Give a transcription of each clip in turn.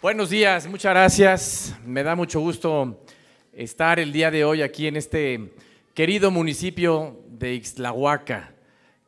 Buenos días, muchas gracias. Me da mucho gusto estar el día de hoy aquí en este querido municipio de Ixtlahuaca.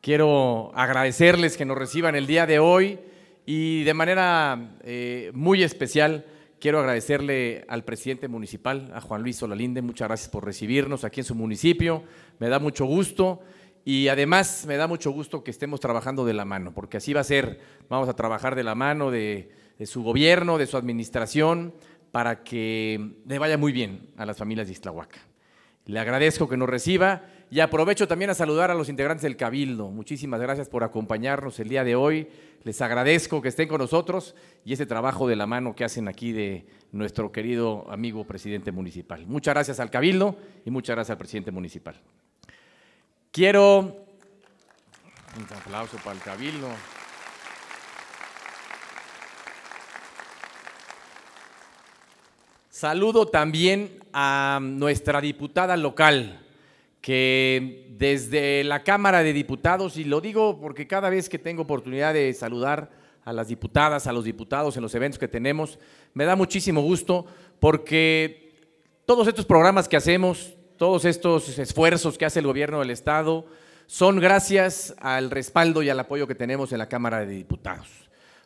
Quiero agradecerles que nos reciban el día de hoy y de manera eh, muy especial quiero agradecerle al presidente municipal, a Juan Luis Solalinde, muchas gracias por recibirnos aquí en su municipio. Me da mucho gusto. Y además me da mucho gusto que estemos trabajando de la mano, porque así va a ser. Vamos a trabajar de la mano de de su gobierno, de su administración, para que le vaya muy bien a las familias de Iztlahuaca. Le agradezco que nos reciba y aprovecho también a saludar a los integrantes del Cabildo. Muchísimas gracias por acompañarnos el día de hoy. Les agradezco que estén con nosotros y ese trabajo de la mano que hacen aquí de nuestro querido amigo presidente municipal. Muchas gracias al Cabildo y muchas gracias al presidente municipal. Quiero un aplauso para el Cabildo. Saludo también a nuestra diputada local, que desde la Cámara de Diputados, y lo digo porque cada vez que tengo oportunidad de saludar a las diputadas, a los diputados en los eventos que tenemos, me da muchísimo gusto porque todos estos programas que hacemos, todos estos esfuerzos que hace el gobierno del Estado, son gracias al respaldo y al apoyo que tenemos en la Cámara de Diputados,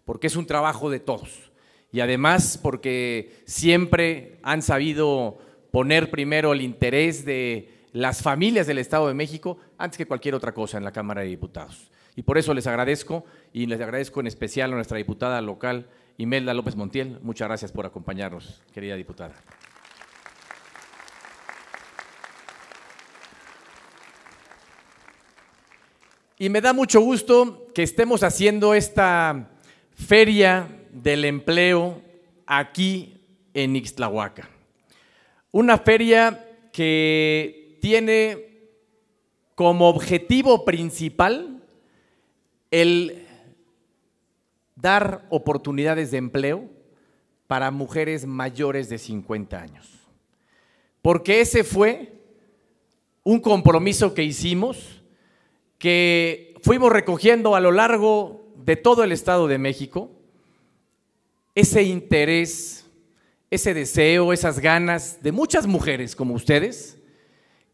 porque es un trabajo de todos y además porque siempre han sabido poner primero el interés de las familias del Estado de México antes que cualquier otra cosa en la Cámara de Diputados. Y por eso les agradezco y les agradezco en especial a nuestra diputada local, Imelda López Montiel. Muchas gracias por acompañarnos, querida diputada. Y me da mucho gusto que estemos haciendo esta feria del empleo aquí en Ixtlahuaca. Una feria que tiene como objetivo principal el dar oportunidades de empleo para mujeres mayores de 50 años. Porque ese fue un compromiso que hicimos, que fuimos recogiendo a lo largo de todo el Estado de México, ese interés, ese deseo, esas ganas de muchas mujeres como ustedes,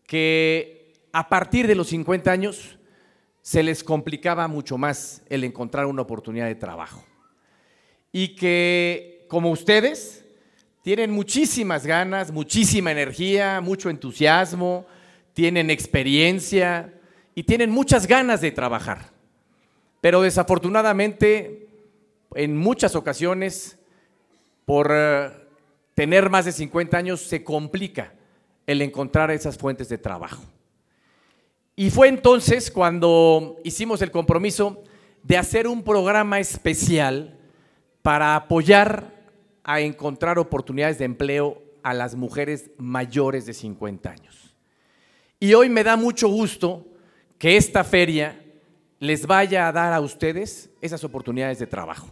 que a partir de los 50 años se les complicaba mucho más el encontrar una oportunidad de trabajo. Y que, como ustedes, tienen muchísimas ganas, muchísima energía, mucho entusiasmo, tienen experiencia y tienen muchas ganas de trabajar. Pero desafortunadamente en muchas ocasiones, por eh, tener más de 50 años, se complica el encontrar esas fuentes de trabajo. Y fue entonces cuando hicimos el compromiso de hacer un programa especial para apoyar a encontrar oportunidades de empleo a las mujeres mayores de 50 años. Y hoy me da mucho gusto que esta feria les vaya a dar a ustedes esas oportunidades de trabajo.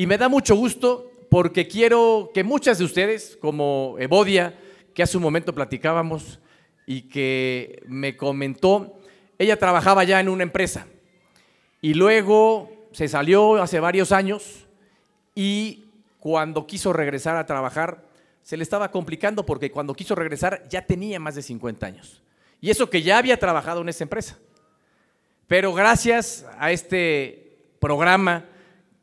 Y me da mucho gusto porque quiero que muchas de ustedes, como Evodia, que hace un momento platicábamos y que me comentó, ella trabajaba ya en una empresa y luego se salió hace varios años y cuando quiso regresar a trabajar se le estaba complicando porque cuando quiso regresar ya tenía más de 50 años. Y eso que ya había trabajado en esa empresa. Pero gracias a este programa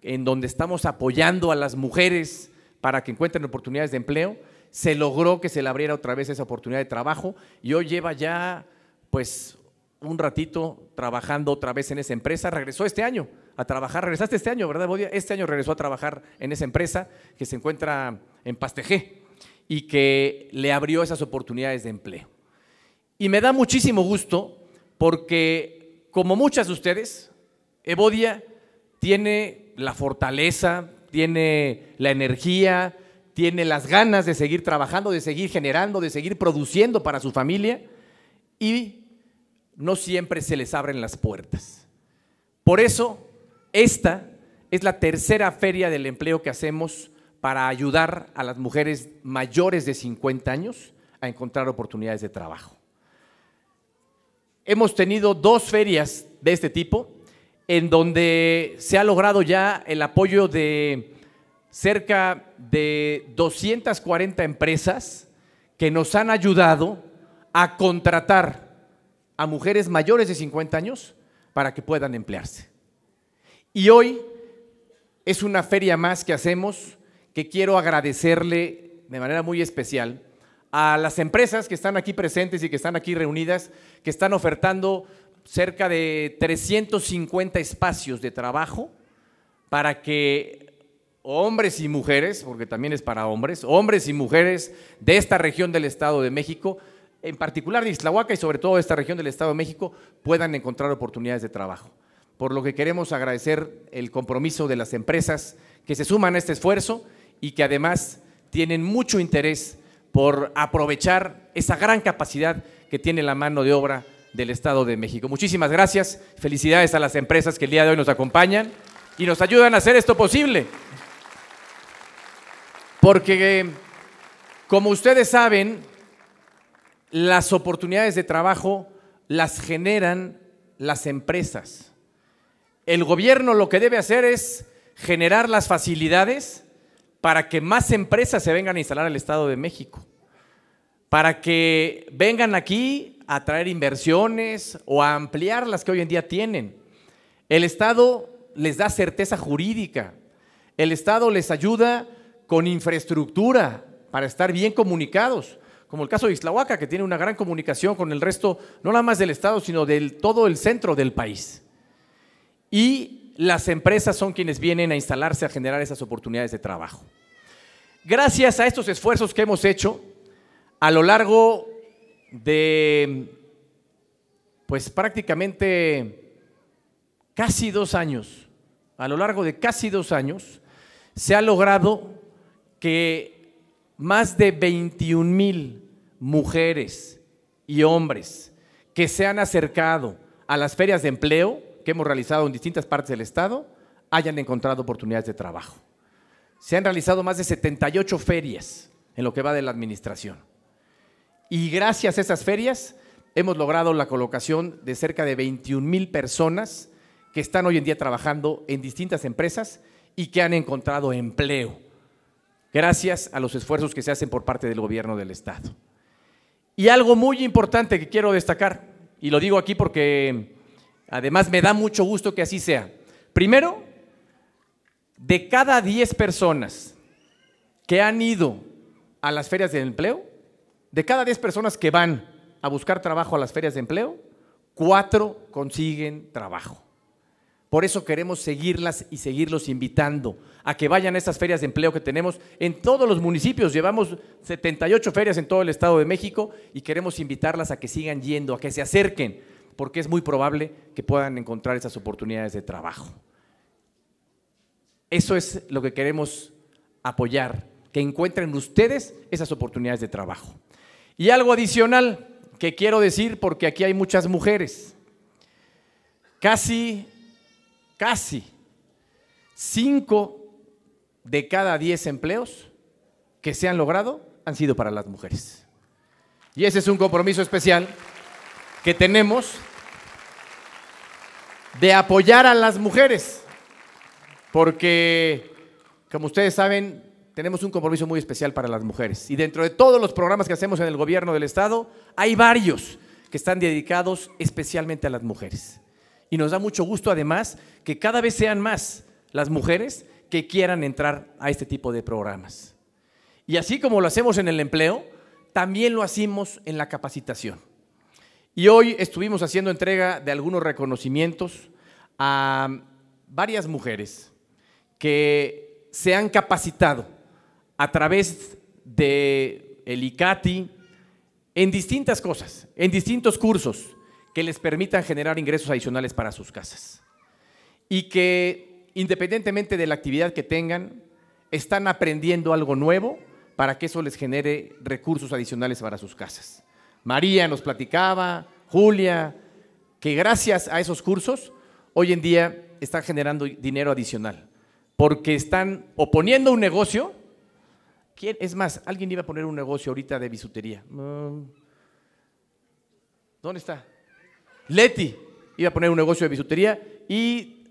en donde estamos apoyando a las mujeres para que encuentren oportunidades de empleo. Se logró que se le abriera otra vez esa oportunidad de trabajo y hoy lleva ya pues un ratito trabajando otra vez en esa empresa. Regresó este año a trabajar, regresaste este año, ¿verdad, Bodia? Este año regresó a trabajar en esa empresa que se encuentra en Pastejé y que le abrió esas oportunidades de empleo. Y me da muchísimo gusto porque, como muchas de ustedes, Evodia tiene la fortaleza, tiene la energía, tiene las ganas de seguir trabajando, de seguir generando, de seguir produciendo para su familia y no siempre se les abren las puertas. Por eso, esta es la tercera feria del empleo que hacemos para ayudar a las mujeres mayores de 50 años a encontrar oportunidades de trabajo. Hemos tenido dos ferias de este tipo, en donde se ha logrado ya el apoyo de cerca de 240 empresas que nos han ayudado a contratar a mujeres mayores de 50 años para que puedan emplearse. Y hoy es una feria más que hacemos que quiero agradecerle de manera muy especial a las empresas que están aquí presentes y que están aquí reunidas, que están ofertando cerca de 350 espacios de trabajo para que hombres y mujeres, porque también es para hombres, hombres y mujeres de esta región del Estado de México, en particular de Islahuaca y sobre todo de esta región del Estado de México, puedan encontrar oportunidades de trabajo. Por lo que queremos agradecer el compromiso de las empresas que se suman a este esfuerzo y que además tienen mucho interés por aprovechar esa gran capacidad que tiene la mano de obra del Estado de México. Muchísimas gracias. Felicidades a las empresas que el día de hoy nos acompañan y nos ayudan a hacer esto posible. Porque, como ustedes saben, las oportunidades de trabajo las generan las empresas. El gobierno lo que debe hacer es generar las facilidades para que más empresas se vengan a instalar al Estado de México, para que vengan aquí atraer inversiones o a ampliar las que hoy en día tienen. El Estado les da certeza jurídica. El Estado les ayuda con infraestructura para estar bien comunicados, como el caso de Islahuaca, que tiene una gran comunicación con el resto, no nada más del Estado, sino de todo el centro del país. Y las empresas son quienes vienen a instalarse a generar esas oportunidades de trabajo. Gracias a estos esfuerzos que hemos hecho a lo largo de, pues prácticamente casi dos años, a lo largo de casi dos años, se ha logrado que más de 21 mil mujeres y hombres que se han acercado a las ferias de empleo que hemos realizado en distintas partes del Estado hayan encontrado oportunidades de trabajo. Se han realizado más de 78 ferias en lo que va de la administración. Y gracias a esas ferias hemos logrado la colocación de cerca de 21 mil personas que están hoy en día trabajando en distintas empresas y que han encontrado empleo, gracias a los esfuerzos que se hacen por parte del gobierno del Estado. Y algo muy importante que quiero destacar, y lo digo aquí porque además me da mucho gusto que así sea. Primero, de cada 10 personas que han ido a las ferias de empleo, de cada 10 personas que van a buscar trabajo a las ferias de empleo, 4 consiguen trabajo. Por eso queremos seguirlas y seguirlos invitando a que vayan a esas ferias de empleo que tenemos en todos los municipios. Llevamos 78 ferias en todo el Estado de México y queremos invitarlas a que sigan yendo, a que se acerquen, porque es muy probable que puedan encontrar esas oportunidades de trabajo. Eso es lo que queremos apoyar, que encuentren ustedes esas oportunidades de trabajo. Y algo adicional que quiero decir porque aquí hay muchas mujeres. Casi, casi, cinco de cada diez empleos que se han logrado han sido para las mujeres. Y ese es un compromiso especial que tenemos de apoyar a las mujeres, porque, como ustedes saben, tenemos un compromiso muy especial para las mujeres. Y dentro de todos los programas que hacemos en el gobierno del Estado, hay varios que están dedicados especialmente a las mujeres. Y nos da mucho gusto además que cada vez sean más las mujeres que quieran entrar a este tipo de programas. Y así como lo hacemos en el empleo, también lo hacemos en la capacitación. Y hoy estuvimos haciendo entrega de algunos reconocimientos a varias mujeres que se han capacitado a través de el ICATI en distintas cosas, en distintos cursos que les permitan generar ingresos adicionales para sus casas. Y que independientemente de la actividad que tengan, están aprendiendo algo nuevo para que eso les genere recursos adicionales para sus casas. María nos platicaba, Julia, que gracias a esos cursos hoy en día están generando dinero adicional, porque están oponiendo un negocio ¿Quién? Es más, alguien iba a poner un negocio ahorita de bisutería. Mm. ¿Dónde está? Leti iba a poner un negocio de bisutería y,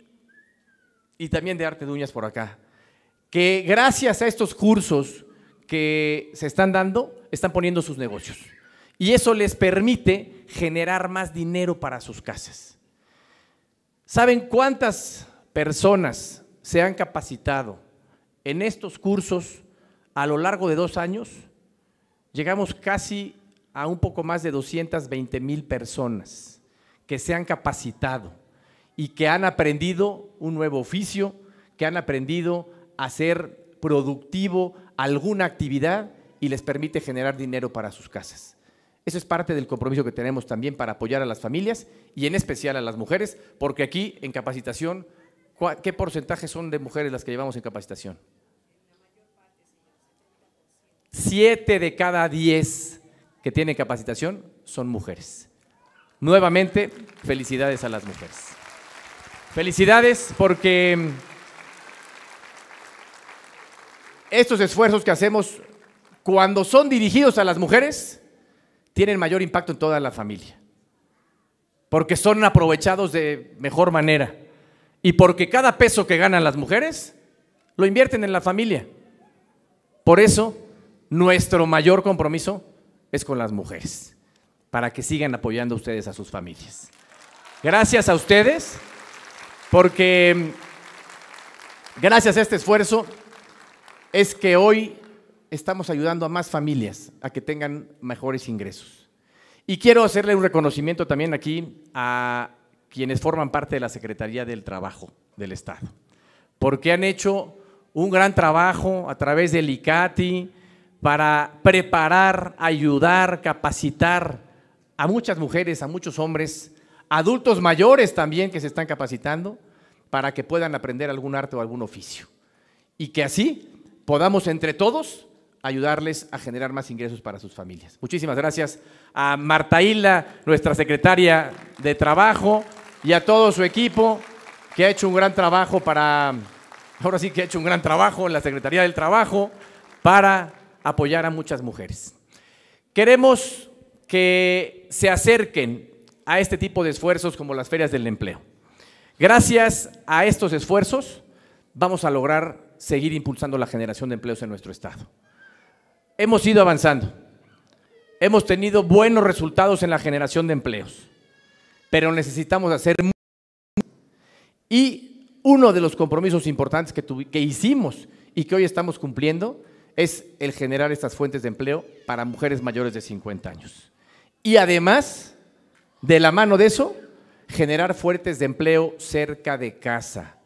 y también de arte de uñas por acá. Que gracias a estos cursos que se están dando, están poniendo sus negocios. Y eso les permite generar más dinero para sus casas. ¿Saben cuántas personas se han capacitado en estos cursos a lo largo de dos años, llegamos casi a un poco más de 220 mil personas que se han capacitado y que han aprendido un nuevo oficio, que han aprendido a ser productivo alguna actividad y les permite generar dinero para sus casas. Eso es parte del compromiso que tenemos también para apoyar a las familias y en especial a las mujeres, porque aquí en capacitación, ¿qué porcentaje son de mujeres las que llevamos en capacitación? Siete de cada diez que tienen capacitación son mujeres. Nuevamente, felicidades a las mujeres. Felicidades porque mm, estos esfuerzos que hacemos cuando son dirigidos a las mujeres tienen mayor impacto en toda la familia, porque son aprovechados de mejor manera y porque cada peso que ganan las mujeres lo invierten en la familia. Por eso nuestro mayor compromiso es con las mujeres, para que sigan apoyando a ustedes a sus familias. Gracias a ustedes, porque gracias a este esfuerzo es que hoy estamos ayudando a más familias a que tengan mejores ingresos. Y quiero hacerle un reconocimiento también aquí a quienes forman parte de la Secretaría del Trabajo del Estado, porque han hecho un gran trabajo a través del ICATI, para preparar, ayudar, capacitar a muchas mujeres, a muchos hombres, adultos mayores también que se están capacitando, para que puedan aprender algún arte o algún oficio. Y que así podamos entre todos ayudarles a generar más ingresos para sus familias. Muchísimas gracias a Marta Hilda, nuestra secretaria de Trabajo, y a todo su equipo que ha hecho un gran trabajo para, ahora sí que ha hecho un gran trabajo en la Secretaría del Trabajo para apoyar a muchas mujeres. Queremos que se acerquen a este tipo de esfuerzos como las ferias del empleo. Gracias a estos esfuerzos vamos a lograr seguir impulsando la generación de empleos en nuestro Estado. Hemos ido avanzando, hemos tenido buenos resultados en la generación de empleos, pero necesitamos hacer... Y uno de los compromisos importantes que, que hicimos y que hoy estamos cumpliendo es el generar estas fuentes de empleo para mujeres mayores de 50 años. Y además, de la mano de eso, generar fuentes de empleo cerca de casa,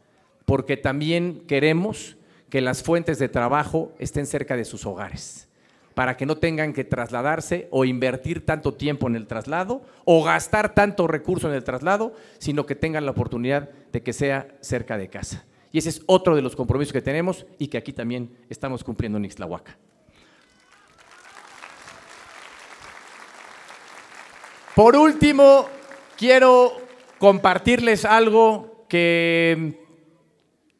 porque también queremos que las fuentes de trabajo estén cerca de sus hogares, para que no tengan que trasladarse o invertir tanto tiempo en el traslado o gastar tanto recurso en el traslado, sino que tengan la oportunidad de que sea cerca de casa. Y ese es otro de los compromisos que tenemos y que aquí también estamos cumpliendo en Ixtlahuaca. Por último, quiero compartirles algo que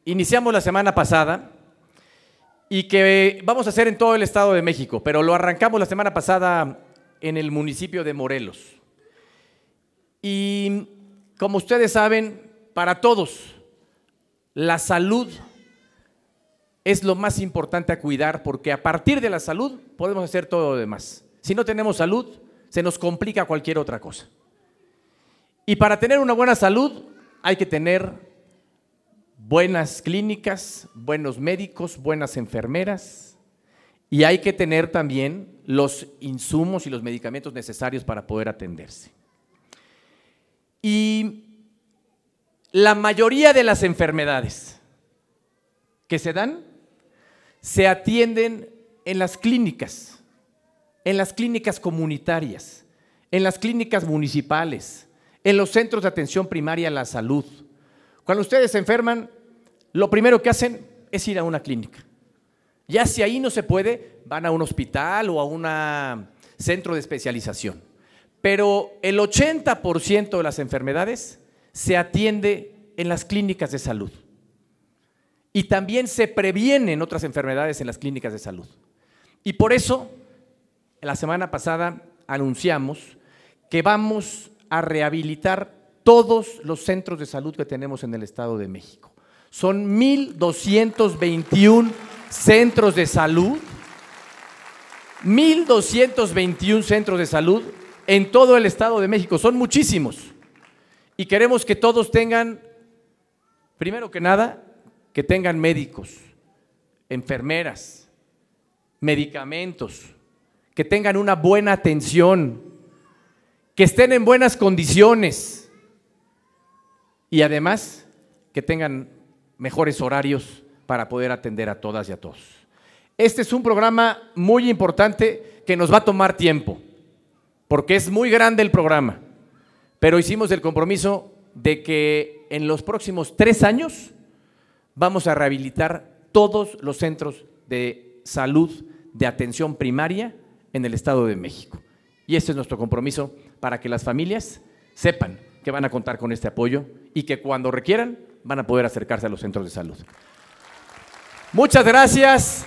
iniciamos la semana pasada y que vamos a hacer en todo el Estado de México, pero lo arrancamos la semana pasada en el municipio de Morelos. Y como ustedes saben, para todos, la salud es lo más importante a cuidar porque a partir de la salud podemos hacer todo lo demás. Si no tenemos salud, se nos complica cualquier otra cosa. Y para tener una buena salud hay que tener buenas clínicas, buenos médicos, buenas enfermeras y hay que tener también los insumos y los medicamentos necesarios para poder atenderse. Y la mayoría de las enfermedades que se dan se atienden en las clínicas, en las clínicas comunitarias, en las clínicas municipales, en los centros de atención primaria a la salud. Cuando ustedes se enferman, lo primero que hacen es ir a una clínica. Ya si ahí no se puede, van a un hospital o a un centro de especialización. Pero el 80% de las enfermedades se atiende en las clínicas de salud. Y también se previenen otras enfermedades en las clínicas de salud. Y por eso, la semana pasada anunciamos que vamos a rehabilitar todos los centros de salud que tenemos en el Estado de México. Son 1.221 centros de salud, 1.221 centros de salud en todo el Estado de México. Son muchísimos y queremos que todos tengan, primero que nada, que tengan médicos, enfermeras, medicamentos, que tengan una buena atención, que estén en buenas condiciones y además que tengan mejores horarios para poder atender a todas y a todos. Este es un programa muy importante que nos va a tomar tiempo, porque es muy grande el programa. Pero hicimos el compromiso de que en los próximos tres años vamos a rehabilitar todos los centros de salud de atención primaria en el Estado de México. Y este es nuestro compromiso para que las familias sepan que van a contar con este apoyo y que cuando requieran van a poder acercarse a los centros de salud. Muchas gracias.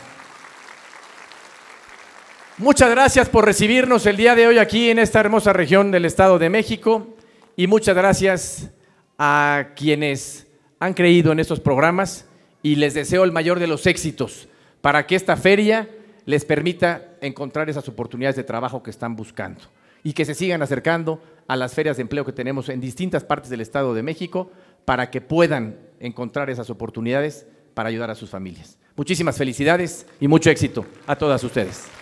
Muchas gracias por recibirnos el día de hoy aquí en esta hermosa región del Estado de México y muchas gracias a quienes han creído en estos programas y les deseo el mayor de los éxitos para que esta feria les permita encontrar esas oportunidades de trabajo que están buscando y que se sigan acercando a las ferias de empleo que tenemos en distintas partes del Estado de México para que puedan encontrar esas oportunidades para ayudar a sus familias. Muchísimas felicidades y mucho éxito a todas ustedes.